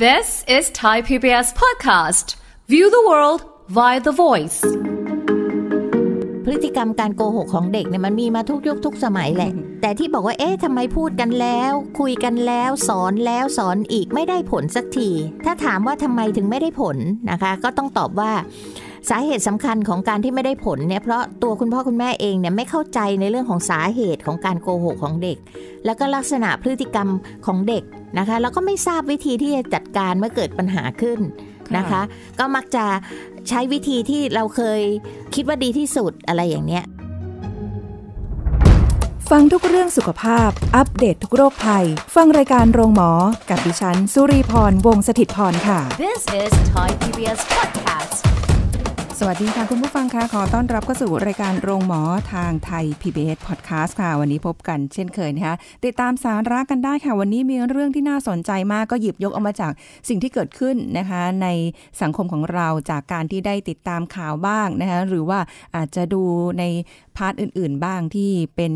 This is Thai PBS podcast. View the world via the voice. พฤติกรรมการโกหกของเด็กเนี่ยมันมีมาทุกยุคทุกสมัยแหละ แต่ที่บอกว่า เอ๊ะทำไมพูดกันแล้ว คุยกันแล้ว สอนแล้วสอนอีกไม่ได้ผลสักที ถ้าถามว่าทำไมถึงไม่ได้ผลนะคะ ก็ต้องตอบว่าสาเหตุสำคัญของการที่ไม่ได้ผลเนี่ยเพราะตัวคุณพ่อคุณแม่เองเนี่ยไม่เข้าใจในเรื่องของสาเหตุของการโกหกของเด็ก แล้วก็ลักษณะพฤติกรรมของเด็กนะคะแล้วก็ไม่ทราบวิธีที่จะจัดการเมื่อเกิดปัญหาขึ้นนะคะ ก็มักจะใช้วิธีที่เราเคยคิดว่าดีที่สุดอะไรอย่างเนี้ยฟังทุกเรื่องสุขภาพอัปเดตททุกโรคภัย ฟังรายการโรงหมอกับดิฉันสุรีพรวงศิตพรค่ะ This is Thai PBS Podcast สวัสดีค่ะคุณผู้ฟังคะขอต้อนรับเข้าสู่รายการ โรงหมอ ทางไทย PBS Podcast ค่ะ วันนี้พบกันเช่นเคย นะคะติดตามสาระกันได้ค่ะวันนี้มีเรื่องที่น่าสนใจมากก็หยิบยกออกมาจากสิ่งที่เกิดขึ้นนะคะในสังคมของเราจากการที่ได้ติดตามข่าวบ้างนะคะหรือว่าอาจจะดูในพาร์ทอื่น ๆ บ้างที่เป็น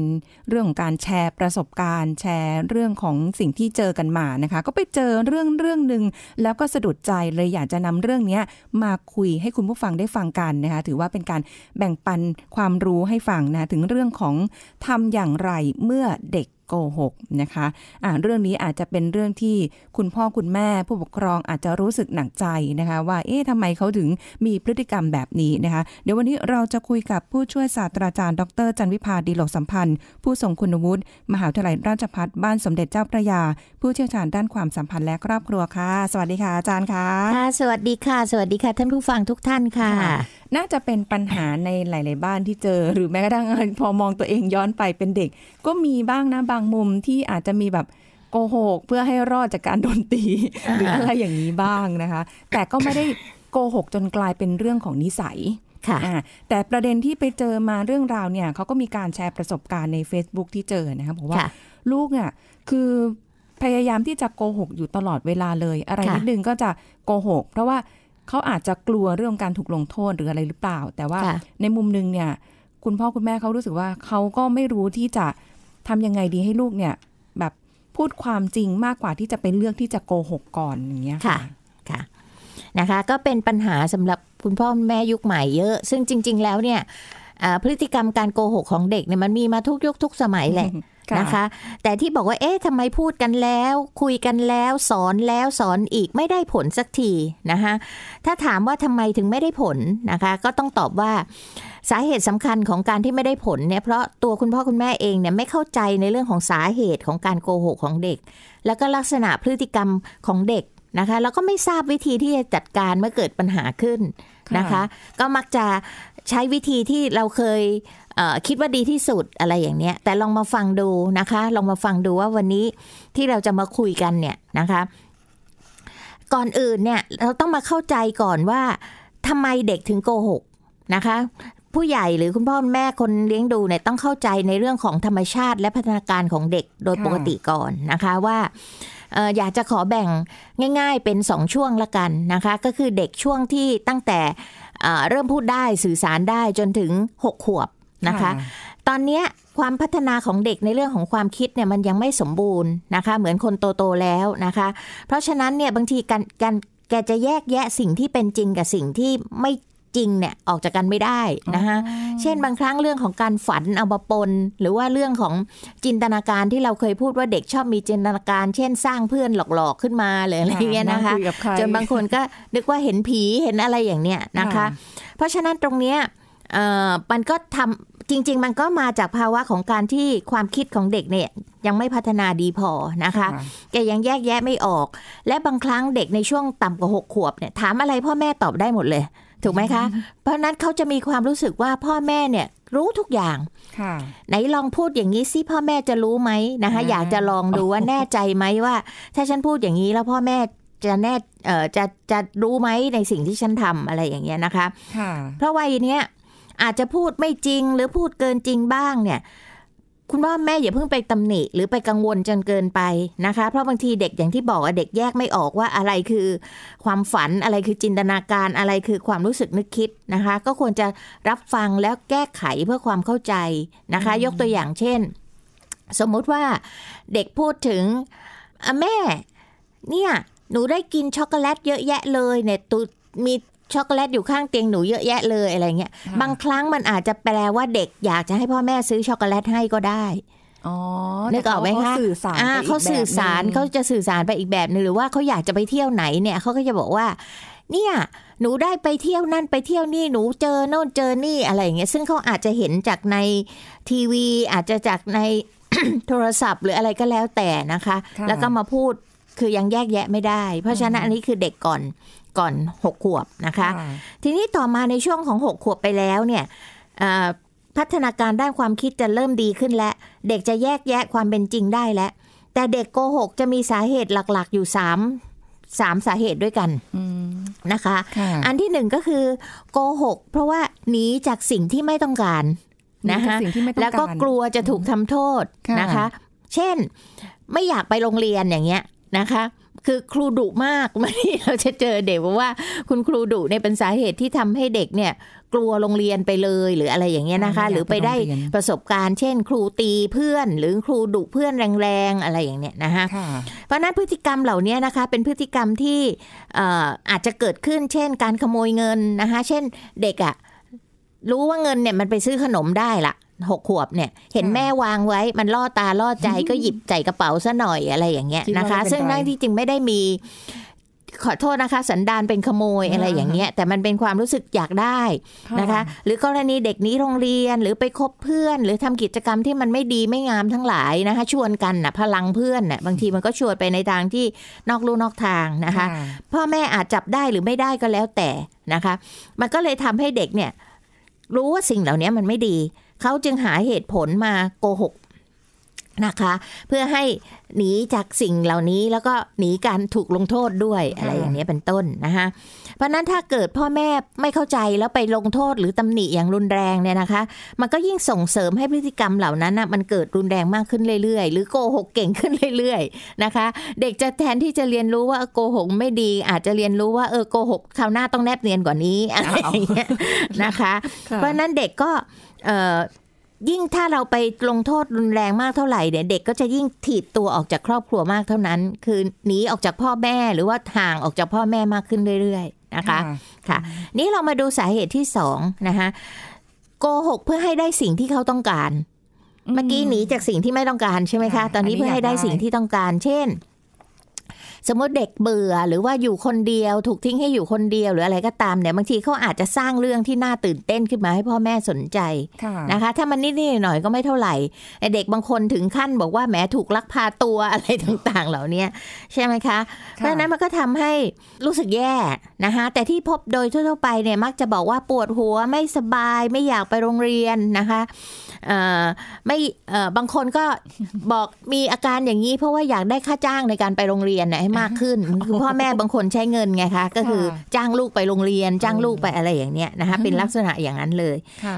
เรื่องของการแชร์ประสบการณ์ แชร์เรื่องของสิ่งที่เจอกันมานะคะก็ไปเจอเรื่องเรื่องหนึ่งแล้วก็สะดุดใจเลยอยากจะนำเรื่องนี้มาคุยให้คุณผู้ฟังได้ฟังงกันนะคะถือว่าเป็นการแบ่งปันความรู้ให้ฟังนะถึงเรื่องของทำอย่างไรเมื่อเด็กโกหกนะคะาเรื่องนี้อาจจะเป็นเรื่องที่คุณพ่อคุณแม่ ผู้ปกครองอาจจะรู้สึกหนักใจนะคะว่าเอ๊ะทำไมเขาถึงมีพฤติกรรมแบบนี้นะคะเดี๋ยววันนี้เราจะคุยกับผู้ช่วยศาสตราจารย์ดรจันวิพาดีโลสัมพันธ์ผู้ทรงคุณวุฒิมหาวิทยาลัยราชภัฏบ้านสมเด็จเจ้าพระยา ผู้เชี่ยวชาญด้านความสัมพันธ์และครอบครัวค่ะสวัสดีค่ะอาจารย์ค่ะ สวัสดีค่ะสวัสดีค่ะ ท่านผู้ฟังทุกท่านค่ะ น่าจะเป็นปัญหาในหลาย ๆ บ้านที่เจอ หรือแม้กระทั่งพอมองตัวเองย้อนไปเป็นเด็ก ก็มีบ้างนะบางางมุมที่อาจจะมีแบบโกหกเพื่อให้รอดจากการโดนตีหรืออะไรอย่างนี้บ้างนะคะแต่ก็ไม่ได้โกหกจนกลายเป็นเรื่องของนิสัยค่ะแต่ประเด็นที่ไปเจอมาเรื่องราวเนี่ยเขาก็มีการแชร์ประสบการณ์ใน Facebook ที่เจอนะคะบอกว่าลูกเนี่ยคือพยายามที่จะโกหกอยู่ตลอดเวลาเลย อะไรนิดนึงก็จะโกหกเพราะว่าเขาอาจจะกลัวเรื่องการถูกลงโทษหรืออะไรหรือเปล่า แต่ว่าในมุมนึงเนี่ยคุณพ่อคุณแม่เขารู้สึกว่าเขาก็ไม่รู้ที่จะทำยังไงดีให้ลูกเนี่ย แบบพูดความจริงมากกว่าที่จะเป็นเรื่องที่จะโกหกก่อนอย่างเงี้ย ค่ะ ค่ะ นะคะ ก็เป็นปัญหาสำหรับคุณพ่อแม่ยุคใหม่เยอะ ซึ่งจริงๆแล้วเนี่ยพฤติกรรมการโกหกของเด็กเนี่ยมันมีมาทุกยุคทุกสมัยแหละนะคะแต่ที่บอกว่าเอ๊ะทำไมพูดกันแล้วคุยกันแล้ว สอนแล้วสอนอีกไม่ได้ผลสักทีนะคะถ้าถามว่าทำไมถึงไม่ได้ผลนะคะก็ต้องตอบว่าสาเหตุสำคัญของการที่ไม่ได้ผลเนี่ยเพราะตัวคุณพ่อ คุณแม่เองเนี่ยไม่เข้าใจในเรื่องของสาเหตุของการโกหกของเด็ก แล้วก็ลักษณะพฤติกรรมของเด็กนะคะแล้วก็ไม่ทราบวิธีที่จะจัดการเมื่อเกิดปัญหาขึ้นนะคะก็มักจะใช้วิธีที่เราเคยคิดว่าดีที่สุดอะไรอย่างเนี้ยแต่ลองมาฟังดูนะคะ ลองมาฟังดูว่าวันนี้ที่เราจะมาคุยกันเนี่ยนะคะ ก่อนอื่นเนี่ยเราต้องมาเข้าใจก่อนว่าทำไมเด็กถึงโกหกนะคะ ผู้ใหญ่หรือคุณพ่อคุณแม่คนเลี้ยงดูเนี่ยต้องเข้าใจในเรื่องของธรรมชาติ และพัฒนาการของเด็กโดยปกติก่อนนะคะว่าอยากจะขอแบ่งง่าย ๆเป็นสองช่วงละกันนะคะก็คือเด็กช่วงที่ตั้งแต่เริ่มพูดได้สื่อสารได้จนถึง 6 ขวบนะคะตอนนี้ความพัฒนาของเด็กในเรื่องของความคิดเนี่ยมันยังไม่สมบูรณ์นะคะเหมือนคนโตโตแล้วนะคะเพราะฉะนั้นเนี่ยบางทีการการแกจะแยกแยะสิ่งที่เป็นจริงกับสิ่งที่ไม่จริงเนี่ยออกจากกันไม่ได้นะคะเช่นบางครั้งเรื่องของการฝันเอามาปนหรือว่าเรื่องของจินตนาการที่เราเคยพูดว่าเด็กชอบมีจินตนาการ เช่นสร้างเพื่อนหลอกๆขึ้นมาหรืออะไรเงี้ยนะคะจนบางคนก็นึกว่าเห็นผีเห็นอะไรอย่างเนี้ยนะคะเพราะฉะนั้นตรงเนี้ยมันก็ทำจริงๆมันก็มาจากภาวะของการที่ความคิดของเด็กเนี่ยยังไม่พัฒนาดีพอนะคะแกยังแยกแยะไม่ออก และบางครั้งเด็กในช่วงต่ำกว่าหกขวบเนี่ยถามอะไรพ่อแม่ตอบได้หมดเลย ถูกไหมคะเพราะนั้นเขาจะมีความรู้สึกว่าพ่อแม่เนี่ยรู้ทุกอย่างไหนลองพูดอย่างนี้สิพ่อแม่จะรู้ไหมนะคะ อยากจะลองดูว่าแน่ใจไหมว่าถ้าฉันพูดอย่างนี้แล้วพ่อแม่จะแน่จะจะรู้ไหมในสิ่งที่ฉันทำอะไรอย่างเงี้ยนะคะเพราะวัยเนี้ยอาจจะพูดไม่จริงหรือพูดเกินจริงบ้างเนี่ยคุณพ่อแม่อย่าเพิ่งไปตำหนิหรือไปกังวลจนเกินไปนะคะเพราะบางทีเด็กอย่างที่บอกเด็กแยกไม่ออกว่าอะไรคือความฝันอะไรคือจินตนาการอะไรคือความรู้สึกนึกคิดนะคะก็ควรจะรับฟังแล้วแก้ไขเพื่อความเข้าใจนะคะ ยกตัวอย่างเช่น สมมุติว่าเด็กพูดถึงแม่เนี่ยหนูได้กินช็อกโกแลตเยอะแยะเลยเนี่ยตุมีช็อกโกแลตอยู่ข้างเตียงหนูเยอะแยะเลยอะไรเงี้ยบางครั้งมันอาจจะแปลว่าเด็กอยากจะให้พ่อแม่ซื้อช็อกโกแลตให้ก็ได้นึกออกไหมคะสื่อสารเขาสื่อสารเขาจะสื่อสารไปอีกแบบหนึงหรือว่าเขาอยากจะไปเที่ยวไหนเนี่ยเขาก็จะบอกว่าเนี่ยหนูได้ไปเที่ยวนั่นไปเที่ยวนี่ หนูเจอโน่นเจอนี่อะไรอย่างเงี้ยซึ่งเขาอาจจะเห็นจากในทีวีอาจจะจากในโทรศัพท์หรืออะไรก็แล้วแต่นะคะ แล้วก็มาพูดคือยังแยกแยะไม่ได้ เพราะฉะนั้นอันนี้คือเด็กก่อนก่อน6ขวบนะคะ ทีนี้ต่อมาในช่วงของ 6 ขวบไปแล้วเนี่ย พัฒนาการด้านความคิดจะเริ่มดีขึ้นและเด็กจะแยกแยะความเป็นจริงได้แล้ว แต่เด็กโกหกจะมีสาเหตุหลักๆ อยู่สามสามสาเหตุด้วยกันนะคะ อันที่หนึ่งก็คือโกหกเพราะว่าหนีจากสิ่งที่ไม่ต้องการนะคะ แล้วก็กลัวจะถูกทำโทษนะคะ เช่นไม่อยากไปโรงเรียนอย่างเงี้ยนะคะคือครูดุมากมาที่เราจะเจอเด็กว่าคุณครูดุเนี่ยเป็นสาเหตุที่ทำให้เด็กเนี่ยกลัวโรงเรียนไปเลยหรืออะไรอย่างเงี้ยนะคะ หรือไปได้ประสบการณ์ เช่น ครูตีเพื่อนหรือครูดุเพื่อนแรงๆอะไรอย่างเนี้ยนะคะเพราะนั้นพฤติกรรมเหล่านี้นะคะเป็นพฤติกรรมที่อาจจะเกิดขึ้น เช่น การขโมยเงินนะคะเช่นเด็กอะรู้ว่าเงินเนี่ยมันไปซื้อขนมได้ละหกขวบเนี่ย เห็นแม่วางไว้ มันล่อตาล่อใจก็หยิบใส่กระเป๋าซะหน่อยอะไรอย่างเงี้ยนะคะ ซึ่งนั่นที่จริงไม่ได้มีขอโทษนะคะ สันดานเป็นขโมยอะไรอย่างเงี้ยแต่มันเป็นความรู้สึกอยากได้นะคะ หรือกรณีเด็กนี้โรงเรียนหรือไปคบเพื่อน หรือทำกิจกรรมที่มันไม่ดีไม่งามทั้งหลายนะคะชวนกันนะพลังเพื่อนนะ่ะบางทีมันก็ชวนไปในทางที่นอกลู่นอกทางนะคะพ่อแม่อาจจับได้หรือไม่ได้ก็แล้วแต่นะคะ มันก็เลยทำให้เด็กเนี่ยรู้ว่าสิ่งเหล่านี้มันไม่ดีเขาจึงหาเหตุผลมาโกหกนะคะเพื่อให้หนีจากสิ่งเหล่านี้แล้วก็หนีการถูกลงโทษด้วยอะไรอย่างนี้เป็นต้นนะคะเพราะนั้นถ้าเกิดพ่อแม่ไม่เข้าใจแล้วไปลงโทษหรือตำหนิอย่างรุนแรงเนี่ยนะคะ มันก็ยิ่งส่งเสริมให้พฤติกรรมเหล่านั้นนะมันเกิดรุนแรงมากขึ้นเรื่อย ๆ หรือโกหกเก่งขึ้นเรื่อย ๆนะคะเด็กจะแทนที่จะเรียนรู้ว่าโกหกไม่ดีอาจจะเรียนรู้ว่าเออโกหกคราวหน้าต้องแนบเนียนกว่านี้อะไรอย่างเงี้ยนะคะ เพราะนั้นเด็กก็ยิ่งถ้าเราไปลงโทษรุนแรงมากเท่าไหร่เนี่ยเด็กก็จะยิ่งถีบตัวออกจากครอบครัวมากเท่านั้น คือหนีออกจากพ่อแม่หรือว่าห่างออกจากพ่อแม่มากขึ้นเรื่อยๆ นะคะค่ะนี่เรามาดูสาเหตุที่สองนะคะโกหกเพื่อให้ได้สิ่งที่เขาต้องการ เมื่อกี้หนีจากสิ่งที่ไม่ต้องการใช่ไหมคะตอนนี้เพื่อให้ได้สิ่งที่ต้องการเช่นสมมติเด็กเบื่อหรือว่าอยู่คนเดียว ถูกทิ้งให้อยู่คนเดียวหรืออะไรก็ตามเนี่ยบางทีเขาอาจจะสร้างเรื่องที่น่าตื่นเต้นขึ้นมาให้พ่อแม่สนใจนะคะ ถ้ามันนิดๆหน่อยก็ไม่เท่าไหร่เด็กบางคนถึงขั้นบอกว่าแหมถูกลักพาตัวอะไรต่างๆ เหล่านี้ใช่ไหมคะเพราะนั้นมันก็ทำให้รู้สึกแย่นะคะแต่ที่พบโดยทั่ว ๆไปเนี่ยมักจะบอกว่าปวดหัวไม่สบายไม่อยากไปโรงเรียนนะคะไม่บางคนก็บอกมีอาการอย่างนี้ เพราะว่าอยากได้ค่าจ้างในการไปโรงเรียนให้มากขึ้น คือพ่อแม่บางคนใช้เงินไงคะก็คือจ้างลูกไปโรงเรียน จ้างลูกไปอะไรอย่างเนี้ยนะคะเป็นลักษณะอย่างนั้นเลย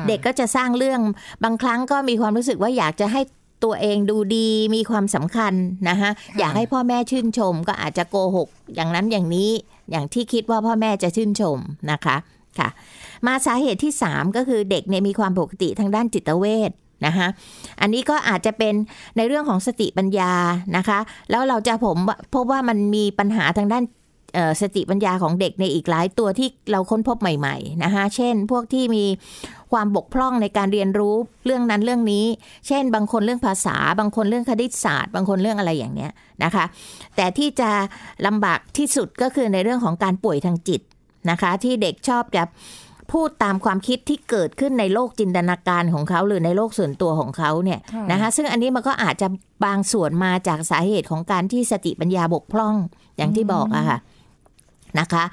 เด็กก็จะสร้างเรื่องบางครั้งก็มีความรู้สึกว่าอยากจะให้ตัวเองดูดีมีความสำคัญนะคะอยากให้พ่อแม่ชื่นชม ก็อาจจะโกหก อย่างนั้นอย่างนี้อย่างที่คิดว่าพ่อแม่จะชื่นชมนะคะค่ะมาสาเหตุที่ 3 ก็คือเด็กเนี่ยมีความปกติทางด้านจิตเวชนะคะอันนี้ก็อาจจะเป็นในเรื่องของสติปัญญานะคะแล้วเราจะผมพบว่ามันมีปัญหาทางด้านสติปัญญาของเด็กในอีกหลายตัวที่เราค้นพบใหม่ๆนะคะเช่น พวกที่มีความบกพร่องในการเรียนรู้เรื่องนั้นเรื่องนี้ เช่น บางคนเรื่องภาษา บางคนเรื่องคณิตศาสตร์ บางคนเรื่องอะไรอย่างเนี้ยนะคะแต่ที่จะลำบากที่สุดก็คือในเรื่องของการป่วยทางจิตนะคะที่เด็กชอบจะพูดตามความคิดที่เกิดขึ้นในโลกจินตนาการของเขา หรือในโลกส่วนตัวของเขาเนี่ยนะคะซึ่งอันนี้มันก็อาจจะบางส่วนมาจากสาเหตุของการที่สติปัญญาบกพร่องอย่างที่บอกอะค่ะนะคะ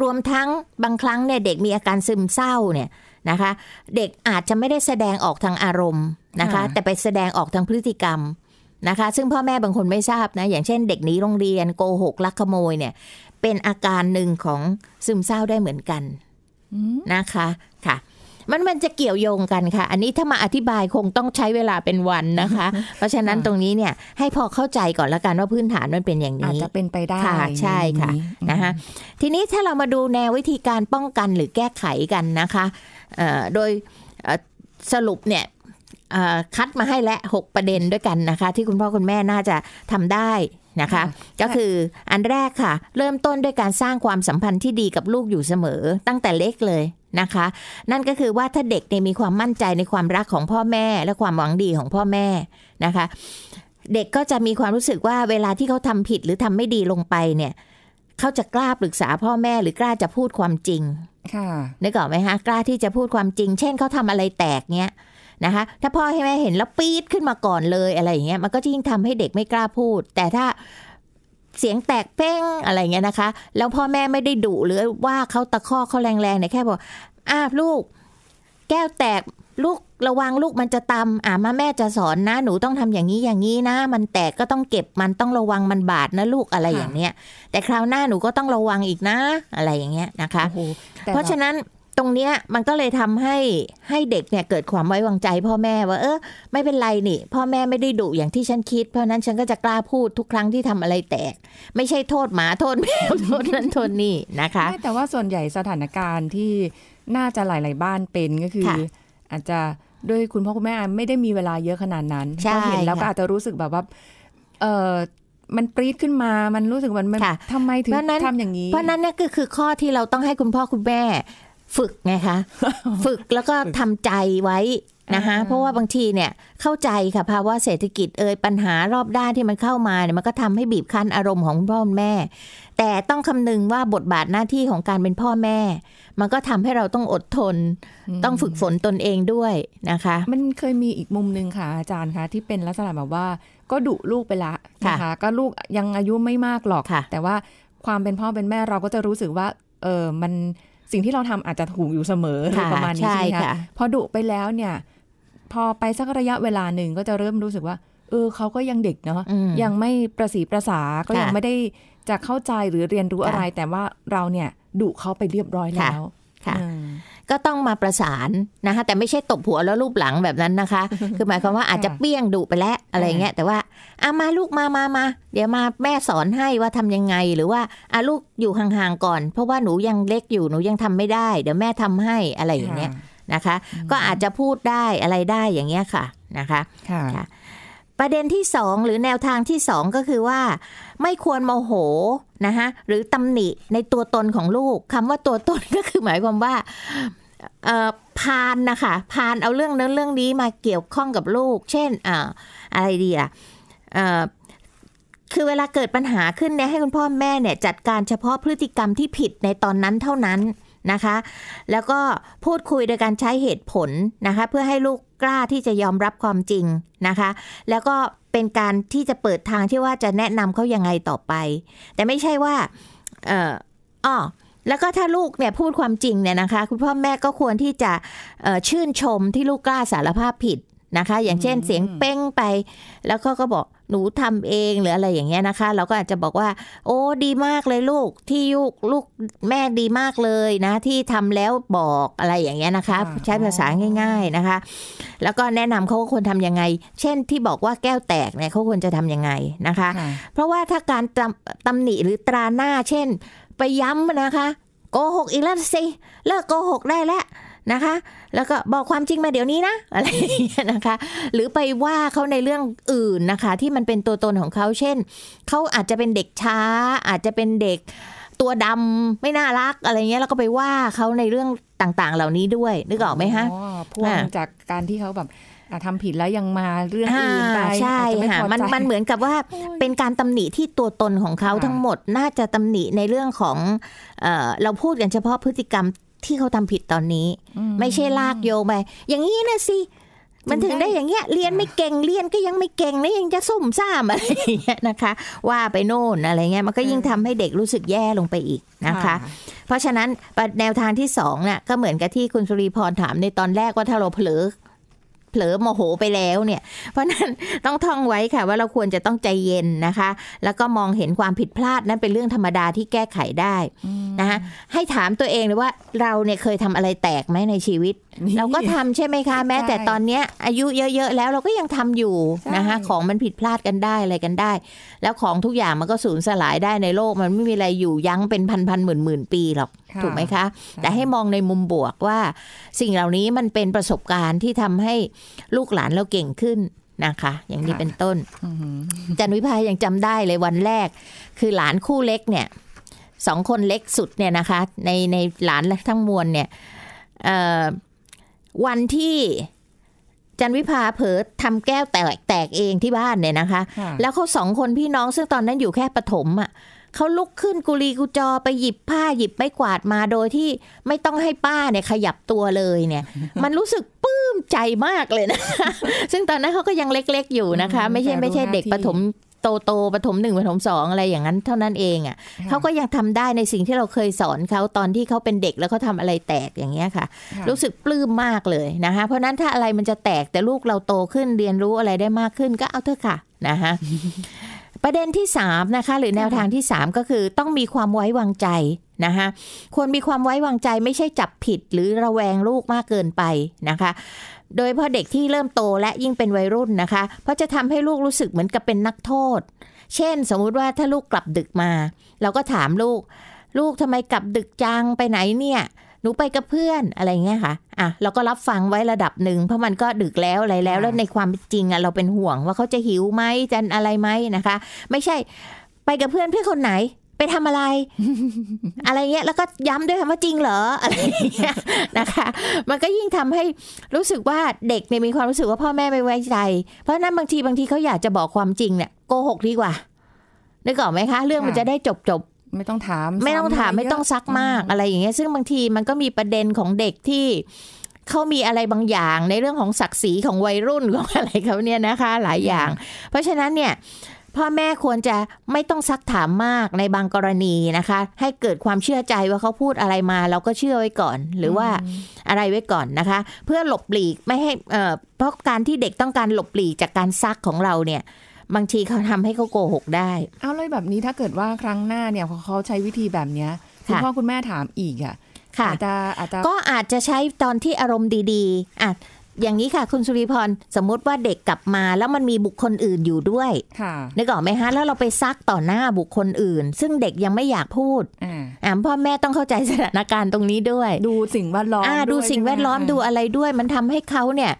รวมทั้งบางครั้งเนี่ยเด็กมีอาการซึมเศร้าเนี่ยนะคะ เด็กอาจจะไม่ได้แสดงออกทางอารมณ์นะคะแต่ไปแสดงออกทางพฤติกรรมนะคะซึ่งพ่อแม่บางคนไม่ทราบนะอย่างเช่น เด็กหนีโรงเรียนโกหกลักขโมยเนี่ยเป็นอาการหนึ่งของซึมเศร้าได้เหมือนกัน นะคะค่ะ มันมันจะเกี่ยวโยงกันค่ะ อันนี้ถ้ามาอธิบายคงต้องใช้เวลาเป็นวันนะคะ เพราะฉะนั้นตรงนี้เนี่ยให้พอเข้าใจก่อนละกันว่าพื้นฐานมันเป็นอย่างนี้อาจจะเป็นไปได้ค่ะใช่ค่ะนะคะทีนี้ถ้าเรามาดูแนววิธีการป้องกันหรือแก้ไขกันนะคะโดยสรุปเนี่ยคัดมาให้และ 6 ประเด็นด้วยกันนะคะที่คุณพ่อคุณแม่น่าจะทำได้นะคะก็คืออันแรกค่ะ เริ่มต้นด้วยการสร้างความสัมพันธ์ที่ดีกับลูกอยู่เสมอตั้งแต่เล็กเลยนะคะ นั่นก็คือว่าถ้าเด็กเนี่ยมีความมั่นใจในความรักของพ่อแม่และความหวังดีของพ่อแม่นะคะ เด็กก็จะมีความรู้สึกว่าเวลาที่เขาทำผิดหรือทำไม่ดีลงไปเนี่ยเขาจะกล้าปรึกษาพ่อแม่ หรือกล้าจะพูดความจริงค่ะนึกออกไหมฮะกล้าที่จะพูดความจริง เช่นเขาทำอะไรแตกเนี้ยนะคะถ้าพ่อให้แม่เห็นแล้วปี๊ดขึ้นมาก่อนเลยอะไรอย่างเงี้ยมันก็จะยิ่งทำให้เด็กไม่กล้าพูด แต่ถ้าเสียงแตกเป้งอะไรเงี้ยนะคะแล้วพ่อแม่ไม่ได้ดุหรือว่าเขาตะคอกเขาแรงๆเนี่ยแค่บอกอ้าลูก แก้วแตกลูกระวังลูกมันจะตำอ่ามาแม่จะสอนนะหนูต้องทำอย่างนี้อย่างนี้นะ มันแตกก็ต้องเก็บมันต้องระวังมันบาดนะลูกอะไรอย่างเนี้ยแต่คราวหน้าหนูก็ต้องระวังอีกนะอะไรอย่างเงี้ยนะคะ เพราะฉะนั้นตรงเนี้ยมันก็เลยทำให้ให้เด็กเนี่ยเกิดความไว้วางใจพ่อแม่ว่า เออไม่เป็นไรนี่พ่อแม่ไม่ได้ดุอย่างที่ฉันคิดเพราะนั้นฉันก็จะกล้าพูดทุกครั้งที่ทำอะไรแตก ไม่ใช่โทษหมาโทษแมวโทษนั้นโทษนี่นะคะ แต่ว่าส่วนใหญ่สถานการณ์ที่น่าจะหลายๆบ้านเป็นก็คือ อาจจะด้วยคุณพ่อคุณแม่ไม่ได้มีเวลาเยอะขนาดนั้นก็เห็นแล้วก็อาจจะรู้สึกแบบว่าเออมันปรี๊ดขึ้นมา มันรู้สึกมันมันทำไมถึงทำอย่างนี้ เพราะนั้นนี่ก็คือข้อที่เราต้องให้คุณพ่อคุณแม่ฝึกไงคะฝึกแล้วก็ทำใจไว้นะคะ เพราะว่าบางทีเนี่ยเข้าใจค่ะภาวะเศรษฐกิจเอ่ยปัญหารอบด้านที่มันเข้ามาเนี่ยมันก็ทำให้บีบคั้นอารมณ์ของพ่อแม่ แต่ต้องคำนึงว่าบทบาทหน้าที่ของการเป็นพ่อแม่ มันก็ทำให้เราต้องอดทน ต้องฝึกฝนตนเองด้วยนะคะ มันเคยมีอีกมุมหนึ่งค่ะ อาจารย์คะที่เป็นลักษณะแบบว่าก็ดุลูกไปละนะคะก็ลูกยังอายุไม่มากหรอกแต่ว่าความเป็นพ่อเป็นแม่เราก็จะรู้สึกว่าเออมันสิ่งที่เราทำอาจจะถูกอยู่เสมอประมาณนี้ใช่ไหมคะพอดุไปแล้วเนี่ย พอไปสักระยะเวลาหนึ่งก็จะเริ่มรู้สึกว่าเออเขาก็ยังเด็กเนาะยังไม่ประสีประสา ก็ยังไม่ได้ จะเข้าใจหรือเรียนรู้อะไร แต่ว่าเราเนี่ยดุเขาไปเรียบร้อยแล้วค่ะก็ต้องมาประสานนะคะแต่ไม่ใช่ตบหัวแล้วรูปหลังแบบนั้นนะคะ คือหมายความว่าอาจจะเปี้ยงดุไปแล้วอะไรเงี้ยแต่ว่าอ่ะมาลูกมามามาเดี๋ยวมาแม่สอนให้ว่าทำยังไง หรือว่าอ่ะลูกอยู่ห่างๆ ก่อนเพราะว่าหนูยังเล็กอยู่หนูยังทำไม่ได้เดี๋ยวแม่ทำให้อะไรอย่างเงี้ยนะคะ ก็อาจจะพูดได้อะไรได้อย่างเงี้ยค่ะนะคะค่ะประเด็นที่สองหรือแนวทางที่สองก็คือว่า ไม่ควรโมโหนะคะหรือตำหนิในตัวตนของลูกคำว่าตัวตนก็คือหมายความว่าพานนะคะพานเอาเรื่องนั้นเรื่องนี้มาเกี่ยวข้องกับลูก เช่นออะไรดีอะคือเวลาเกิดปัญหาขึ้นเนี่ยให้คุณพ่อแม่เนี่ย จัดการเฉพาะพฤติกรรมที่ผิดในตอนนั้นเท่านั้นนะคะแล้วก็พูดคุยโดยการใช้เหตุผลนะคะเพื่อให้ลูกกล้าที่จะยอมรับความจริงนะคะแล้วก็เป็นการที่จะเปิดทางที่ว่าจะแนะนำเขายังไงต่อไป แต่ไม่ใช่ว่าเอออ้อแล้วก็ถ้าลูกเนี่ยพูดความจริงเนี่ยนะคะคุณพ่อแม่ก็ควรที่จะชื่นชมที่ลูกกล้าสารภาพผิดนะคะอย่างเช่นเสียงเป้งไป แล้วเขาก็บอกหนูทำเองหรืออะไรอย่างเงี้ยนะคะ เราก็อาจจะบอกว่าโอ้ดีมากเลยลูกที่ยุกลูกแม่ดีมากเลยนะที่ทำแล้วบอกอะไรอย่างเงี้ยนะคะ ใช้ภาษาง่าย ๆนะคะ แล้วก็แนะนำเขาควรทํำยังไง เช่นที่บอกว่าแก้วแตกเนี่ยเขาควรจะทํำยังไงนะคะ เพราะว่าถ้าการตำหนิหรือตราหน้าเช่นไปย้ำนะคะโกหกอีกแล้วสิเลิกโกหกได้แล้วนะคะแล้วก็บอกความจริงมาเดี๋ยวนี้นะอะไรอย่างเงี้ยนะคะ หรือไปว่าเขาในเรื่องอื่นนะคะ ที่มันเป็นตัวตนของเขา เช่นเขาอาจจะเป็นเด็กช้า อาจจะเป็นเด็กตัวดำไม่น่ารักอะไรเงี้ยแล้วก็ไปว่าเขาในเรื่องต่าง ๆ เหล่านี้ด้วยนึกออกไหมฮะพวงจากการที่เขาแบบทำผิดแล้วยังมาเรื่องอื่นไปใช่ค่ะมันมันเหมือนกับว่าเป็นการตำหนิที่ตัวตนของเขาทั้งหมดน่าจะตำหนิในเรื่องของเราพูดกันเฉพาะพฤติกรรมที่เขาทำผิดตอนนี้ไม่ใช่ลากโยงไปอย่างนี้นะสิ มันถึงได้อย่างเงี้ยเรียนไม่เก่งเรียนก็ยังไม่เก่งแล้วยังจะส้มซ่ามอะไรอย่างเงี้ยนะคะ ว่าไปโน่นอะไรเงี้ยมันก็ยิ่งทำให้เด็กรู้สึกแย่ลงไปอีกนะคะเพราะฉะนั้นแนวทางที่สองน่ะก็เหมือนกับที่คุณสุรีพรถามในตอนแรกว่าถ้าเราเผลอผลอโมโหไปแล้วเนี่ย เพราะนั้นต้องท่องไว้ค่ะว่าเราควรจะต้องใจเย็นนะคะ แล้วก็มองเห็นความผิดพลาดนั้นเป็นเรื่องธรรมดาที่แก้ไขได้นะคะให้ถามตัวเองเลยว่าเราเนี่ยเคยทำอะไรแตกไหมในชีวิต เราก็ทำใช่ไหมคะแม้แต่ตอนเนี้ยอายุเยอะ ๆ แล้วเราก็ยังทำอยู่นะคะของมันผิดพลาดกันได้อะไรกันได้ แล้วของทุกอย่างมันก็สูญสลายได้ในโลกมันไม่มีอะไรอยู่ยั้งเป็นพันๆหมื่นๆปีหรอกถูกไหมคะ แต่ให้มองในมุมบวกว่าสิ่งเหล่านี้มันเป็นประสบการณ์ที่ทำให้ลูกหลานเราเก่งขึ้นนะคะ อย่างนี้เป็นต้นจันวิภายังจำได้เลยวันแรก คือหลานคู่เล็กเนี่ยสองคนเล็กสุดเนี่ยนะคะในในหลานทั้งมวลเนี่ยวันที่จันวิภาเผลอทำแก้วแตกแตกเองที่บ้านเนี่ยนะคะ แล้วเขาสองคนพี่น้อง ซึ่งตอนนั้นอยู่แค่ปฐมอ่ะเขาลุกขึ้นกุลีกุจอไปหยิบผ้าหยิบไม้กวาดมาโดยที่ไม่ต้องให้ป้าเนี่ยขยับตัวเลยเนี่ย มันรู้สึกปื้มใจมากเลยนะซึ่งตอนนั้นเขาก็ยังเล็ก ๆอยู่นะคะ ไม่ใช่ไม่ใช่เด็กประถมโตโตปฐมหนึ่งปฐมสองอะไรอย่างนั้น เท่านั้นเองอ่ะเขาก็ยังทำได้ในสิ่งที่เราเคยสอนเขาตอนที่เขาเป็นเด็กแล้วเขาทาอะไรแตกอย่างเงี้ยค่ะ รู้สึกปลื้มมากเลยนะคะเพราะนั้นถ้าอะไรมันจะแตกแต่ลูกเราโตขึ้นเรียนรู้อะไรได้มากขึ้นก็เอาเถอะค่ะนะคะประเด็นที่ 3 นะคะ หรือแนวทางที่ 3 ก็คือต้องมีความไว้วางใจนะคะควรมีความไว้วางใจไม่ใช่จับผิด หรือระแวงลูกมากเกินไปนะคะ โดยพอเด็กที่เริ่มโตและยิ่งเป็นวัยรุ่นนะคะ เพราะจะทำให้ลูกรู้สึกเหมือนกับเป็นนักโทษ เช่นสมมุติว่าถ้าลูกกลับดึกมา เราก็ถามลูกลูกทำไมกลับดึกจังไปไหนเนี่ยนูไปกับเพื่อนอะไรเงี้ยค่ะ อ่ะเราก็รับฟังไว้ระดับหนึ่ง เพราะมันก็ดึกแล้วอะไรแล้วแล้วในความจริงอ่ะเราเป็นห่วงว่าเขาจะหิวไหมจะอะไรไหมนะคะ ไม่ใช่ ไปกับเพื่อนเพื่อนคนไหน ไปทำอะไรอะไรเงี้ยแล้วก็ย้ำด้วยคำว่าจริงเหรออะไรเงี้ยนะคะ มันก็ยิ่งทำให้รู้สึกว่าเด็กเนี่ยมีความรู้สึกว่าพ่อแม่ไม่ไว้ใจ เพราะนั้นบางทีบางทีเขาอยากจะบอกความจริงเนี่ยโกหกดีกว่านึกออกไหมคะ เรื่องมันจะได้จบจบไม่ต้องถาม ไม่ต้องถามไม่ต้องซักมากอะไรอย่างเงี้ยซึ่งบางทีมันก็มีประเด็นของเด็กที่เขามีอะไรบางอย่างในเรื่องของศักดิ์ศรีของวัยรุ่นของอะไรเขาเนี่ยนะคะ หลายอย่าง เพราะฉะนั้นเนี่ย พ่อแม่ควรจะไม่ต้องซักถามมากในบางกรณีนะคะ ให้เกิดความเชื่อใจว่าเขาพูดอะไรมาเราก็เชื่อไว้ก่อน หรือว่าอะไรไว้ก่อนนะคะ เพื่อหลบหลีกไม่ให้เพราะการที่เด็กต้องการหลบหลีกจากการซักของเราเนี่ยบางทีเขาทำให้เขาโกหกได้ เอาเลยแบบนี้ถ้าเกิดว่าครั้งหน้าเนี่ยเขาใช้วิธีแบบเนี้ยคุณพ่อคุณแม่ถามอีกอ่ะอาจจะอาจจะก็อาจจะใช้ตอนที่อารมณ์ดี ๆอ่ะอย่างนี้ค่ะคุณสุริพรสมมติว่าเด็กกลับมาแล้วมันมีบุคคลอื่นอยู่ด้วยนึกออกไหมฮะแล้วเราไปซักต่อหน้าบุคคลอื่น ซึ่งเด็กยังไม่อยากพูดอ่าพ่อแม่ต้องเข้าใจสถานการณ์ตรงนี้ด้วย ดูสิ่งแวดล้อมดูสิ่งแวดล้อมดูอะไรด้วย มันทำให้เขาเนี่ย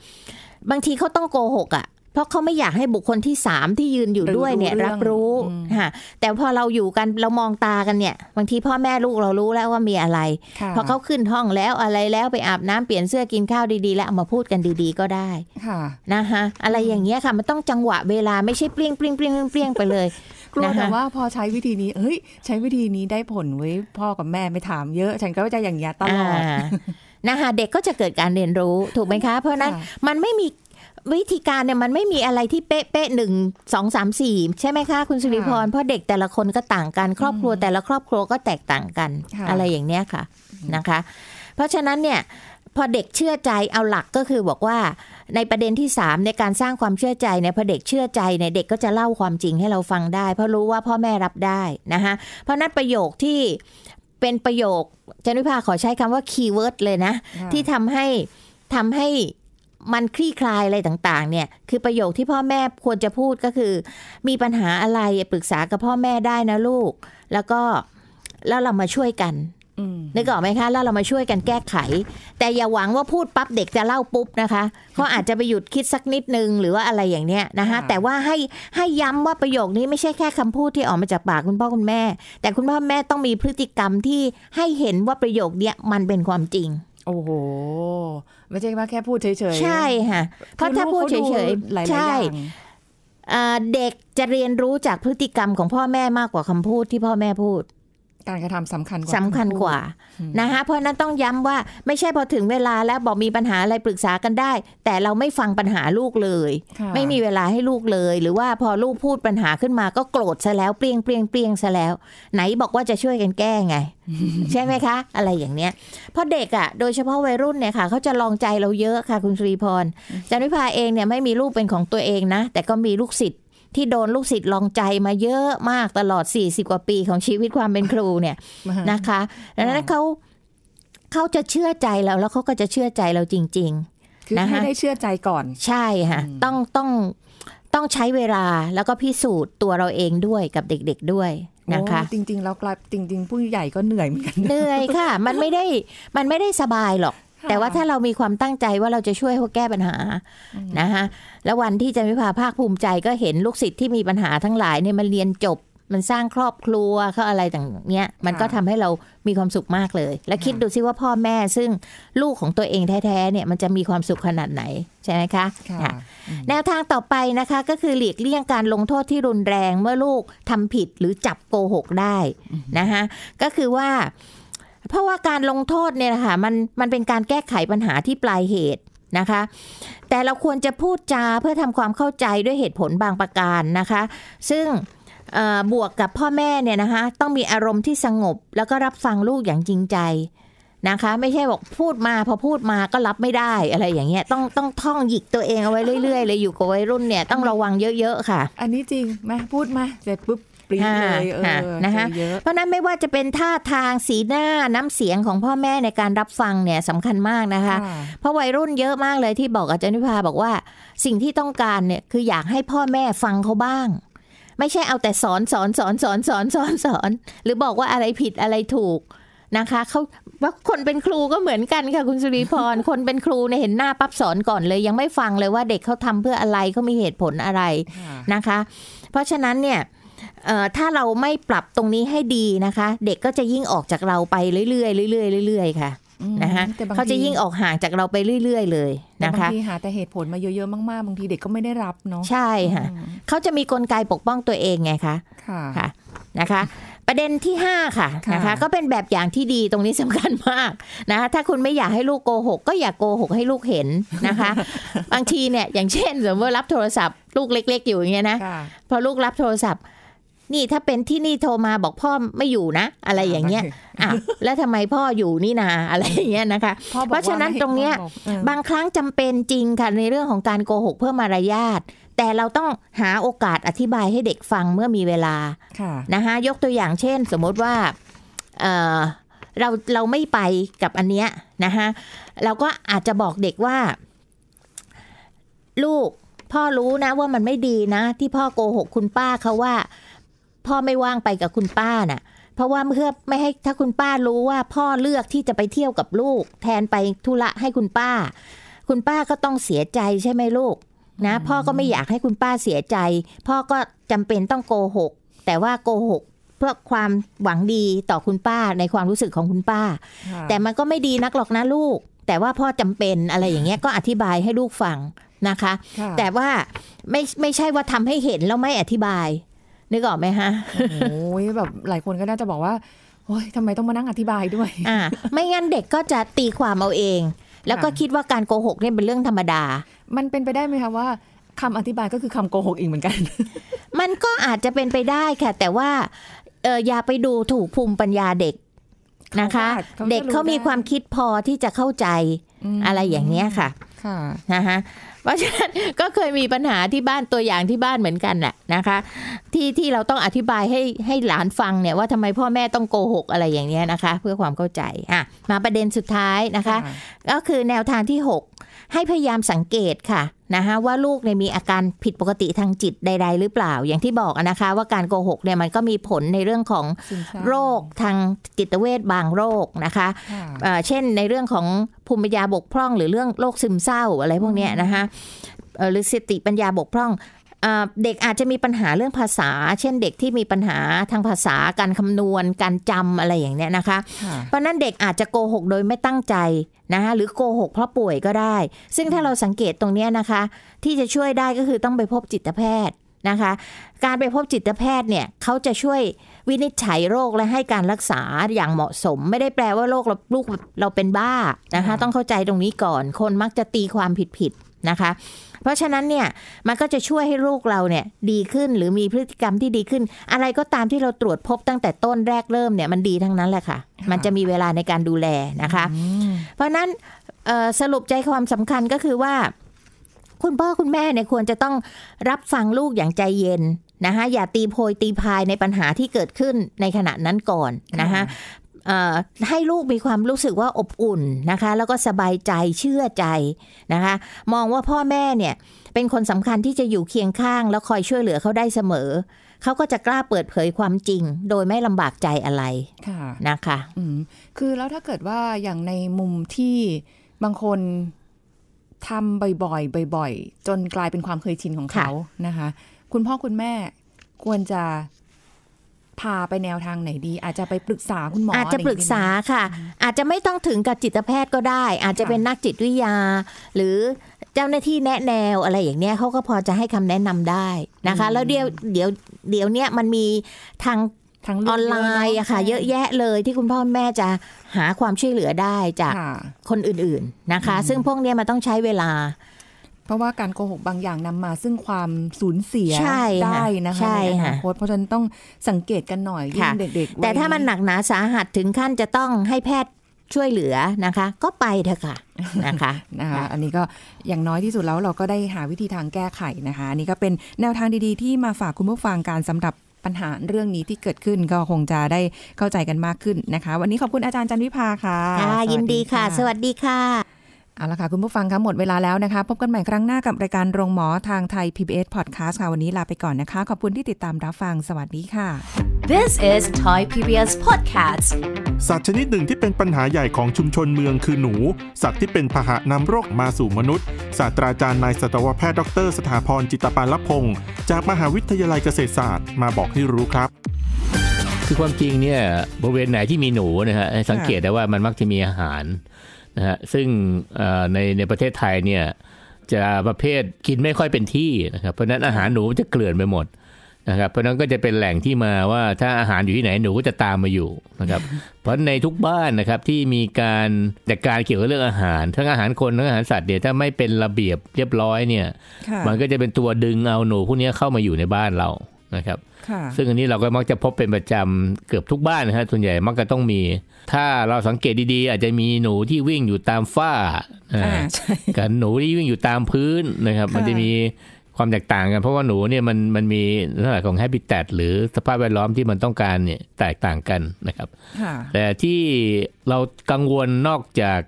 บางทีเขาต้องโกหกอ่ะเพราะเขาไม่อยากให้บุคคลที่สามที่ยืนอยู่ด้วยเนี่ยรับรู้ค่ะแต่พอเราอยู่กัน เรามองตากันเนี่ยบางทีพ่อแม่ลูกเรารู้แล้วว่ามีอะไร พอเขาขึ้นห้องแล้วอะไรแล้วไปอาบน้ำเปลี่ยนเสื้อกินข้าวดีๆแล้วมาพูดกันดีๆก็ได้นะคะอะไรอย่างเงี้ยค่ะมันต้องจังหวะเวลาไม่ใช่เปลี่ยงเปลี่ยงเปลี่ยงเปลี่ยงไปเลยกลัวแต่ว่าพอใช้วิธีนี้เฮ้ย ใช้วิธีนี้ได้ผลไว้พ่อกับแม่ไม่ถามเยอะฉันก็จะอย่างเงี้ยตลอดนะคะเด็กก็จะเกิดการเรียนรู้ถูกไหมคะ เพราะนั้นมันไม่มีวิธีการเนี่ยมันไม่มีอะไรที่เป๊ะๆหนึ่งสองสามสี่ใช่ไหมคะคุณสุริพรเพราะเด็กแต่ละคนก็ต่างกัน ครอบครัวแต่ละครอบครัวก็แตกต่างกันอะไรอย่างเนี้ยค่ะนะคะ เพราะฉะนั้นเนี่ยพอเด็กเชื่อใจเอาหลักก็คือบอกว่าในประเด็นที่สามในการสร้างความเชื่อใจเนี่ยพอเด็กเชื่อใจเนี่ยเด็กก็จะเล่าความจริงให้เราฟังได้ เพราะรู้ว่าพ่อแม่รับได้นะคะเพราะนั้นประโยคที่เป็นประโยคจันวิภาขอใช้คำว่าคีย์เวิร์ดเลยนะที่ทำให้ทำให้มันคลี่คลายอะไรต่างๆเนี่ย คือประโยคที่พ่อแม่ควรจะพูดก็คือ มีปัญหาอะไรปรึกษากับพ่อแม่ได้นะลูก แล้วก็แล้วเรามาช่วยกันนึกออกไหมคะ แล้วเรามาช่วยกันแก้ไข แต่อย่าหวังว่าพูดปั๊บเด็กจะเล่าปุ๊บนะคะเขาอาจจะไปหยุดคิดสักนิดนึงหรือว่าอะไรอย่างเนี้ยนะคะ แต่ว่าให้ให้ย้ำว่าประโยคนี้ไม่ใช่แค่คำพูดที่ออกมาจากปากคุณพ่อคุณแม่ แต่คุณพ่อแม่ต้องมีพฤติกรรมที่ให้เห็นว่าประโยคเนี้ยมันเป็นความจริงโอ้โห ไม่ใช่ว่าแค่พูดเฉยๆ ใช่ค่ะเพราะถ้าพูดเฉยๆใช่ เด็กจะเรียนรู้จากพฤติกรรมของพ่อแม่มากกว่าคำพูดที่พ่อแม่พูดการกระทำสำคัญกว่าสำคัญกว่านะคะเพราะนั้นต้องย้ำว่าไม่ใช่พอถึงเวลาแล้วบอกมีปัญหาอะไรปรึกษากันได้ แต่เราไม่ฟังปัญหาลูกเลย ไม่มีเวลาให้ลูกเลย หรือว่าพอลูกพูดปัญหาขึ้นมาก็โกรธซะแล้วเปรียงเปรียงเปรียงซะแล้วไหนบอกว่าจะช่วยกันแก้ไง ใช่ไหมคะ อะไรอย่างเนี้ยเพราะเด็กอะ่ะโดยเฉพาะวัยรุ่นเนี่ยค่ะเขาจะลองใจเราเยอะค่ะคุณสุริพรจันวิภาเองเนี่ยไม่มีลูกเป็นของตัวเองนะ แต่ก็มีลูกศิษย์ที่โดนลูกศิษย์ลองใจมาเยอะมากตลอด 40 กว่าปีของชีวิตความเป็นครูเนี่ย นะคะ ดังนั้นเขาเขาจะเชื่อใจเราแล้วเขาก็จะเชื่อใจเราจริงๆคือให้ได้เชื่อใจก่อน ใช่ค่ะต้องต้องต้องใช้เวลาแล้วก็พิสูจน์ตัวเราเองด้วยกับเด็กๆด้วยนะคะ จริงๆแล้วกลายจริงๆผู้ใหญ่ก็เหนื่อยเหมือนกัน เหนื่อยค่ะ มันไม่ได้มันไม่ได้สบายหรอกแต่ว่าถ้าเรามีความตั้งใจว่าเราจะช่วยเขาแก้ปัญหานะคะแล้ววันที่จะมิพาภาคภูมิใจก็เห็นลูกศิษย์ที่มีปัญหาทั้งหลายเนี่ยมันเรียนจบมันสร้างครอบครัวเขาอะไรต่างเนี้ยมันก็ทำให้เรามีความสุขมากเลย แล้วคิดดูซิว่าพ่อแม่ ซึ่งลูกของตัวเองแท้ๆเนี่ยมันจะมีความสุขขนาดไหนใช่ไหมคะคะแนวทางต่อไปนะคะ ก็คือหลีกเลี่ยงการลงโทษที่รุนแรงเมื่อลูกทำผิดหรือจับโกหกได้นะคะก็คือว่าเพราะว่าการลงโทษเนี่ยนะคะมันมันเป็นการแก้ไขปัญหาที่ปลายเหตุนะคะ แต่เราควรจะพูดจาเพื่อทำความเข้าใจด้วยเหตุผลบางประการนะคะ ซึ่งบวกกับพ่อแม่เนี่ยนะคะต้องมีอารมณ์ที่สงบ แล้วก็รับฟังลูกอย่างจริงใจนะคะไม่ใช่บอกพูดมาพอพูดมาก็รับไม่ได้อะไรอย่างเงี้ยต้องต้องท่องหยิกตัวเองเอาไว้เรื่อยๆเลยอยู่กับวัยรุ่นเนี่ยต้องระวังเยอะๆค่ะ อันนี้จริงไหมพูดมาเสร็จปุ๊บปรี๊ดเลยเออนะคะเพราะนั้นไม่ว่าจะเป็นท่าทางสีหน้าน้ำเสียงของพ่อแม่ในการรับฟังเนี่ยสำคัญมากนะคะ เพราะวัยรุ่นเยอะมากเลยที่บอกอาจารย์นิพาบอกว่าสิ่งที่ต้องการเนี่ยคืออยากให้พ่อแม่ฟังเขาบ้าง ไม่ใช่เอาแต่สอนสอนสอนสอนสอนสอนสอน หรือบอกว่าอะไรผิดอะไรถูกนะคะเขาว่าคนเป็นครูก็เหมือนกันค่ะคุณสุริพร คนเป็นครูเนี่ยเห็นหน้าปั๊บสอนก่อนเลย ยังไม่ฟังเลยว่าเด็กเขาทำเพื่ออะไรเขามีเหตุผลอะไรนะคะ เพราะฉะนั้นเนี่ยถ้าเราไม่ปรับตรงนี้ให้ดีนะคะ เด็กก็จะยิ่งออกจากเราไปเรื่อยๆเรื่อยๆเรื่อยๆค่ะนะคะเขาจะยิ่งออกห่างจากเราไปเรื่อย ๆ เลยนะคะบางทีหาแต่เหตุผลมาเยอะๆมากๆบางทีเด็กก็ไม่ได้รับเนาะใช่ค่ะเขาจะมีกลไกปกป้องตัวเองไงคะค่ะนะคะประเด็นที่5ค่ะนะคะก็เป็นแบบอย่างที่ดีตรงนี้สำคัญมากนะคะถ้าคุณไม่อยากให้ลูกโกหกก็อย่ากโกหกให้ลูกเห็นนะคะ บางทีเนี่ยอย่างเช่น สมมติรับโทรศัพท์ลูกเล็ก ๆอยู่อย่างเงี้ยนะพอลูกรับโทรศัพท์นี่ ถ้าเป็นที่นี่โทรมาบอกพ่อไม่อยู่นะ อะไรอย่างเงี้ยอ่ะแล้วทำไมพ่ออยู่นี่นาอะไรอย่างเงี้ยนะคะ เพราะฉะนั้นตรงเนี้ย บางครั้งจำเป็นจริงค่ะในเรื่องของการโกหกเพื่อมารยาท แต่เราต้องหาโอกาสอธิบายให้เด็กฟังเมื่อมีเวลาะนะคะยกตัวอย่างเช่น สมมติว่าเเราเราไม่ไปกับอันเนี้ยนะคะ เราก็อาจจะบอกเด็กว่า ลูกพ่อรู้นะ ว่ามันไม่ดีนะ ที่พ่อโกหกคุณป้าเขาว่าพ่อไม่ว่างไปกับคุณป้าน่ะเพราะว่าเพื่อไม่ให้ถ้าคุณป้ารู้ว่า พ่อเลือกที่จะไปเที่ยวกับลูกแทนไปธุระให้คุณป้า คุณป้าก็ต้องเสียใจใช่ไหมลูกนะพ่อก็ไม่อยากให้คุณป้าเสียใจ พ่อก็จำเป็นต้องโกหกแต่ว่าโกหกเพื่อความหวังดีต่อคุณป้าในความรู้สึกของคุณป้า แต่มันก็ไม่ดีนักหรอกนะลูก แต่ว่าพ่อจำเป็นอะไรอย่างเงี้ยก็อธิบายให้ลูกฟังนะคะ แต่ว่าไม่ไม่ใช่ว่าทำให้เห็นแล้วไม่อธิบายนึกออกไหมฮะโอ้ยแบบหลายคนก็น่าจะบอกว่าโอ้ยทำไมต้องมานั่งอธิบายด้วยอ่าไม่งั้นเด็กก็จะตีความเอาเอง แล้วก็คิดว่าการโกหกเนี่ยเป็นเรื่องธรรมดา มันเป็นไปได้ไหมคะว่าคำอธิบายก็คือคำโกหกอีกเหมือนกัน มันก็อาจจะเป็นไปได้ค่ะแต่ว่าเอออย่าไปดูถูกภูมิปัญญาเด็กนะคะเด็กเขามีความคิดพอที่จะเข้าใจอะไรอย่างเนี้ยค่ะค่ะนะคะเพราะฉะนั้นก็เคยมีปัญหาที่บ้านตัวอย่างที่บ้านเหมือนกันแหละนะคะ ที่ที่เราต้องอธิบายให้ให้หลานฟังเนี่ยว่าทำไมพ่อแม่ต้องโกหกอะไรอย่างเนี้ยนะคะ เพื่อความเข้าใจอ่ะมาประเด็นสุดท้ายนะคะ ก็คือแนวทางที่ 6 ให้พยายามสังเกตค่ะนะคะว่าลูกเนี่ยมีอาการผิดปกติทางจิตใดๆ หรือเปล่าอย่างที่บอกนะคะว่าการโกหกเนี่ยมันก็มีผลในเรื่องของโรคทางจิตเวชบางโรคนะคะะเช่นในเรื่องของภูมิปัญญาบกพร่องหรือเรื่องโรคซึมเศร้าอะไรพวกนี้นะคะหรือสติปัญญาบกพร่องเด็กอาจจะมีปัญหาเรื่องภาษา เช่นเด็กที่มีปัญหาทางภาษาการคำนวณ การจำอะไรอย่างเนี้ยนะคะ เพราะนั้นเด็กอาจจะโกหกโดยไม่ตั้งใจนะคะ หรือโกหกเพราะป่วยก็ได้ ซึ่งถ้าเราสังเกตตรงนี้นะคะ ที่จะช่วยได้ก็คือต้องไปพบจิตแพทย์นะคะ การไปพบจิตแพทย์เนี่ย เขาจะช่วยวินิจฉัยโรคและให้การรักษาอย่างเหมาะสม ไม่ได้แปลว่าโรคเราลูกเราเป็นบ้านะคะ ต้องเข้าใจตรงนี้ก่อน คนมักจะตีความผิดๆนะคะเพราะฉะนั้นเนี่ยมันก็จะช่วยให้ลูกเราเนี่ยดีขึ้นหรือมีพฤติกรรมที่ดีขึ้น อะไรก็ตามที่เราตรวจพบตั้งแต่ต้นแรกเริ่มเนี่ยมันดีทั้งนั้นแหละค่ะ มันจะมีเวลาในการดูแลนะคะ เพราะนั้นสรุปใจความสำคัญก็คือว่า คุณพ่อคุณแม่เนี่ยควรจะต้องรับฟังลูกอย่างใจเย็นนะคะอย่าตีโพยตีพายในปัญหาที่เกิดขึ้นในขณะนั้นก่อนนะคะให้ลูกมีความรู้สึกว่าอบอุ่นนะคะ แล้วก็สบายใจเชื่อใจนะคะ มองว่าพ่อแม่เนี่ยเป็นคนสำคัญที่จะอยู่เคียงข้าง แล้วคอยช่วยเหลือเขาได้เสมอเขาก็จะกล้าเปิดเผยความจริง โดยไม่ลำบากใจอะไระนะคะคือแล้วถ้าเกิดว่าอย่างในมุมที่บางคนทำบ่อยๆบ่อยๆจนกลายเป็นความเคยชินของเขานะคะ คุณพ่อคุณแม่ควรจะพาไปแนวทางไหนดีอาจจะไปปรึกษาคุณหมออาจจะปรึกษาค่ะ อาจจะไม่ต้องถึงกับจิตแพทย์ก็ได้ อาจจะเป็นนักจิตวิทยา หรือเจ้าหน้าที่แนะแนวอะไรอย่างเนี้ยเขาก็พอจะให้คำแนะนำได้นะคะ แล้วเดี๋ยวเดี๋ยวเดี๋ยวเนี้ยมันมีทางทางออนไลน์อะค่ะ เยอะแยะเลยที่คุณพ่อแม่จะหาความช่วยเหลือได้จากคนอื่นๆนะคะ ซึ่งพวกนี้มันต้องใช้เวลาเพราะว่าการโกหกบางอย่างนำมาซึ่งความสูญเสียได้นะคะในอนาคตเพราะฉะนั้นต้องสังเกตกันหน่อยยิ่งเด็กๆ แต่ถ้ามันหนักหนาสาหัสถึงขั้นจะต้องให้แพทย์ช่วยเหลือนะคะ ก็ไปเถอะค่ะนะคะนะคะอันนี้ก็อย่างน้อยที่สุดแล้วเราก็ได้หาวิธีทางแก้ไขนะคะนี่ก็เป็นแนวทางดีๆที่มาฝากคุณผู้ฟังการสำหรับปัญหาเรื่องนี้ที่เกิดขึ้นก็คงจะได้เข้าใจกันมากขึ้นนะคะ วันนี้ขอบคุณอาจารย์จันวิภาค่ะ ยินดีค่ะ สวัสดีค่ะเอาละค่ะ คุณผู้ฟังคะหมดเวลาแล้วนะคะพบกันใหม่ครั้งหน้ากับรายการโรงหมอทางไทย PBS Podcast ค่ะ วันนี้ลาไปก่อนนะคะ ขอบคุณที่ติดตามรับฟังสวัสดีค่ะ This is Thai PBS Podcast สัตว์ชนิดหนึ่งที่เป็นปัญหาใหญ่ของชุมชนเมืองคือหนู สัตว์ที่เป็นพาหะนำโรคมาสู่มนุษย์ศาสตราจารย์นายสัตวแพทย์ดร สถาพรจิตปาลพงศ์จากมหาวิทยาลัยเกษตรศาสตร์ มาบอกให้รู้ครับ คือความจริงเนี่ยบริเวณไหนที่มีหนูนะฮะสังเกตได้ว่ามันมักจะมีอาหารนะฮะซึ่งในในประเทศไทยเนี่ยจะประเภทกินไม่ค่อยเป็นที่นะครับ เพราะนั้นอาหารหนูจะเกลื่อนไปหมดนะครับ เพราะนั้นก็จะเป็นแหล่งที่มาว่าถ้าอาหารอยู่ที่ไหนหนูก็จะตามมาอยู่นะครับ เพราะในทุกบ้านนะครับที่มีการจัดการเกี่ยวกับเรื่องอาหาร ทั้งอาหารคน ทั้งอาหารสัตว์เนี่ย ถ้าไม่เป็นระเบียบเรียบร้อยเนี่ย มันก็จะเป็นตัวดึงเอาหนูพวกนี้เข้ามาอยู่ในบ้านเรานะครับซึ่งอันนี้เราก็มักจะพบเป็นประจำเกือบทุกบ้านนะฮะส่วนใหญ่มักจะต้องมี ถ้าเราสังเกตดีๆ อาจจะมีหนูที่วิ่งอยู่ตามฝ้ากับหนูที่วิ่งอยู่ตามพื้นนะครับ มันจะมีความแตกต่างกันเพราะว่าหนูเนี่ยมันมันมีลักษณะของแฮปปี้แตดหรือสภาพแวดล้อมที่มันต้องการเนี่ยแตกต่างกันนะครับ แต่ที่เรากังวลนอกจาก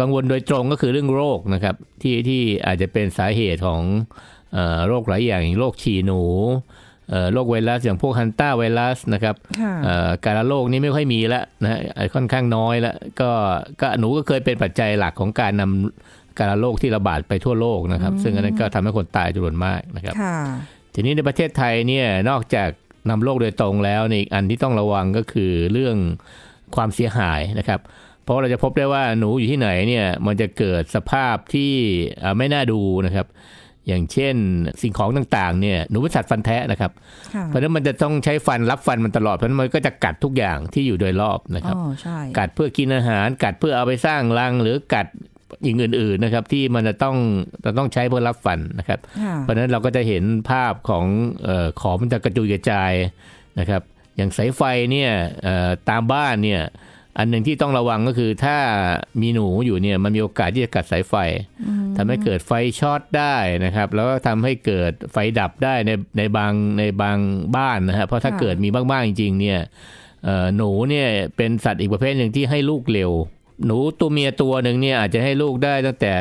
กังวลโดยตรงก็คือเรื่องโรคนะครับ ที่ที่อาจจะเป็นสาเหตุของโรคหลายอย่างอย่างโรคฉี่หนูโรคไวรัส อย่างพวกฮันต้าไวรัสนะครับการระโรคนี้ไม่ค่อยมีแล้วนะค่อนข้างน้อยแล้ว ก็ก็หนูก็เคยเป็นปัจจัยหลักของการนำการระโรคที่ระบาดไปทั่วโลกนะครับ ซึ่งอันนั้นก็ทำให้คนตายจำนวนมากนะครับทีนี้ในประเทศไทยเนี่ยนอกจากนำโรคโดยตรงแล้วนี่อันที่ต้องระวังก็คือเรื่องความเสียหายนะครับ เพราะเราจะพบได้ว่าหนูอยู่ที่ไหนเนี่ย มันจะเกิดสภาพที่ไม่น่าดูนะครับอย่างเช่นสิ่งของต่างๆเนี่ยหนูเป็นสัตว์ฟันแท้นะครับ เพราะนั้นมันจะต้องใช้ฟันรับฟันมันตลอดเพราะนั้นมันก็จะกัดทุกอย่างที่อยู่โดยรอบนะครับ กัดเพื่อกินอาหารกัดเพื่อเอาไปสร้างรังหรือกัดอย่างอื่น ๆนะครับ ที่มันจะต้องจะต้องใช้เพื่อรับฟันนะครับ เพราะนั้นเราก็จะเห็นภาพของออของมันจะกระจุยกระจายนะครับ อย่างสายไฟเนี่ยตามบ้านเนี่ยอันหนึ่งที่ต้องระวังก็คือถ้ามีหนูอยู่เนี่ยมันมีโอกาสที่จะกัดสายไฟ ทำให้เกิดไฟช็อตได้นะครับ แล้วก็ทำให้เกิดไฟดับได้ในในบางในบางบ้านนะฮะเพราะถ้าเกิดมีบ้างๆจริงๆเนี่ยหนูเนี่ยเป็นสัตว์อีกประเภทหนึ่งที่ให้ลูกเร็วหนูตัวเมียตัวหนึ่งเนี่ยอาจจะให้ลูกได้ตั้งแต่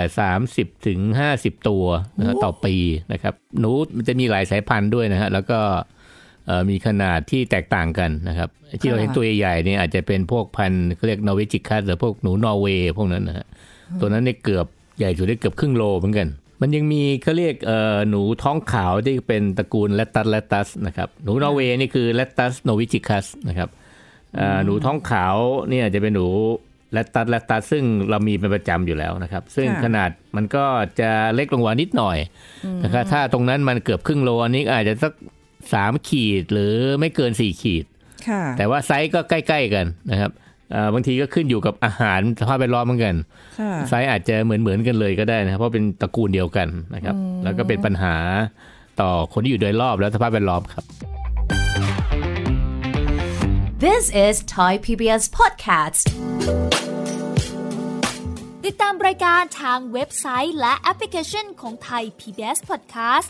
30ถึง50 ตัวนะต่อปีนะครับหนูมันจะมีหลายสายพันธุ์ด้วยนะฮะแล้วก็มีขนาดที่แตกต่างกันนะครับที่เราเห็นตัวใหญ่ๆเนี่ยอาจจะเป็นพวกพันธุ์เขาเรียกนอร์เวจิคัสหรือพวกหนูนอร์เวย์พวกนั้นนะฮะตัวนั้นเนี่ยเกือบใหญ่สุดได้เกือบครึ่งโลเหมือนกัน มันยังมีเขาเรียกหนูท้องขาวที่เป็นตระกูลเลตัสเลตัสนะครับ หนูนอร์เวย์นี่คือเลตัสโนวิจิคัสนะครับหนูท้องขาวเนี่ยจะเป็นหนูเลตัสเลตัสซึ่งเรามีเป็นประจำอยู่แล้วนะครับ ซึ่งขนาดมันก็จะเล็กลงกว่านิดหน่อยนะครับถ้าตรงนั้นมันเกือบครึ่งโลอันนี้อาจจะสักสามขีดหรือไม่เกินสี่ขีด แต่ว่าไซส์ก็ใกล้ๆกันนะครับ บางทีก็ขึ้นอยู่กับอาหารสภาพแวดล้อมเหมือนกัน ไซส์อาจจะเหมือน ๆ กันเลยก็ได้นะครับเพราะเป็นตระกูลเดียวกันนะครับ แล้วก็เป็นปัญหาต่อคนที่อยู่โดยรอบแล้วสภาพแวดล้อมครับ This is Thai PBS podcast ติดตามรายการทางเว็บไซต์และแอปพลิเคชันของ Thai PBS podcast